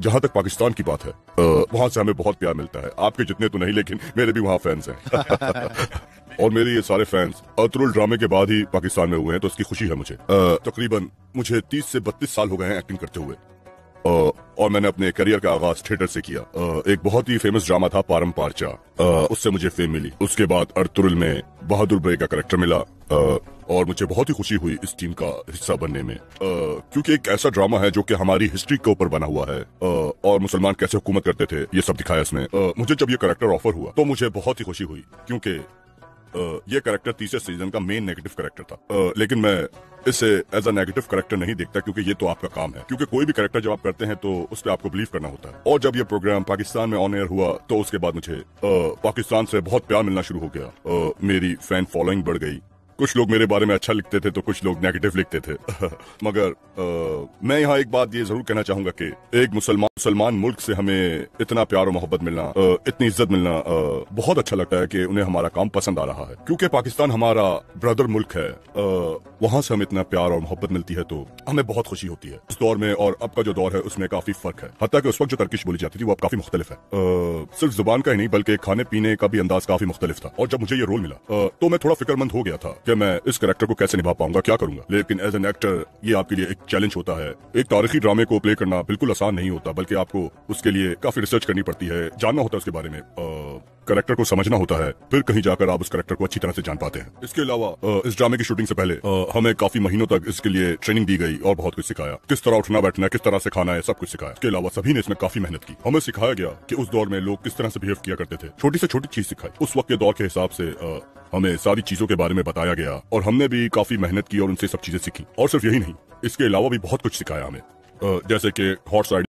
जहाँ तक पाकिस्तान की बात है वहाँ से हमें बहुत प्यार मिलता है आपके जितने तो नहीं लेकिन मेरे भी वहाँ फैंस हैं और मेरे ये सारे फैंस अतरुल ड्रामे के बाद ही पाकिस्तान में हुए हैं तो इसकी खुशी है मुझे तकरीबन मुझे तीस से बत्तीस साल हो गए हैं एक्टिंग करते हुए और मैंने अपने करियर का आगाज थिएटर से किया एक बहुत ही फेमस ड्रामा था पारम पारचा उससे मुझे फेम मिली उसके बाद अर्तुरुल में बहादुर बे का करेक्टर मिला और मुझे बहुत ही खुशी हुई इस टीम का हिस्सा बनने में क्योंकि एक ऐसा ड्रामा है जो कि हमारी हिस्ट्री के ऊपर बना हुआ है आ, और मुसलमान कैसे हुकूमत करते थे ये सब दिखाया इसमें आ, मुझे जब ये करेक्टर ऑफर हुआ तो मुझे बहुत ही खुशी हुई क्योंकि ये करेक्टर तीसरे सीजन का मेन नेगेटिव करेक्टर था आ, लेकिन मैं इसे एज अ नेगेटिव करेक्टर नहीं देखता क्योंकि ये तो आपका काम है क्योंकि कोई भी करेक्टर जब आप करते हैं तो उस पर आपको बिलीव करना होता है और जब ये प्रोग्राम पाकिस्तान में ऑन एयर हुआ तो उसके बाद मुझे आ, पाकिस्तान से बहुत प्यार मिलना शुरू हो गया आ, मेरी फैन फॉलोइंग बढ़ गई कुछ लोग मेरे बारे में अच्छा लिखते थे तो कुछ लोग नेगेटिव लिखते थे मगर आ, मैं यहाँ एक बात ये जरूर कहना चाहूंगा कि एक मुसलमान मुसलमान मुल्क से हमें इतना प्यार और मोहब्बत मिलना आ, इतनी इज्जत मिलना आ, बहुत अच्छा लगता है कि उन्हें हमारा काम पसंद आ रहा है क्योंकि पाकिस्तान हमारा ब्रदर मुल्क है आ, वहाँ से हमें इतना प्यार और मोहब्बत मिलती है तो हमें बहुत खुशी होती है उस दौर में और अब का जो दौर है उसमें काफी फर्क है हत्या कि उस वक्त जो तर्किश बोली जाती थी वो अब काफी मुख्तलिफ है आ, सिर्फ जुबान का ही नहीं बल्कि खाने पीने का भी अंदाज काफी मुख्तलिफ था और जब मुझे ये रोल मिला आ, तो मैं थोड़ा फिक्रमंद हो गया था कि मैं इस करेक्टर को कैसे निभा पाऊंगा क्या करूंगा लेकिन एज एन एक्टर ये आपके लिए एक चैलेंज होता है एक तारीखी ड्रामे को प्ले करना बिल्कुल आसान नहीं होता बल्कि आपको उसके लिए काफी रिसर्च करनी पड़ती है जानना होता है उसके बारे में करेक्टर को समझना होता है फिर कहीं जाकर आप उस करेक्टर को अच्छी तरह से जान पाते हैं इसके अलावा इस ड्रामे की शूटिंग से पहले हमें काफी महीनों तक इसके लिए ट्रेनिंग दी गई और बहुत कुछ सिखाया किस तरह उठना बैठना किस तरह से खाना है सब कुछ सिखाया इसके अलावा सभी ने इसमें काफी मेहनत की हमें सिखाया गया कि उस दौर में लोग किस तरह से बिहेव किया करते थे छोटी से छोटी चीज सिखाई उस वक्त के दौर के हिसाब से हमें सारी चीजों के बारे में बताया गया और हमने भी काफी मेहनत की और उनसे सब चीजें सीखी और सिर्फ यही नहीं इसके अलावा भी बहुत कुछ सिखाया हमें जैसे कि हॉट साइड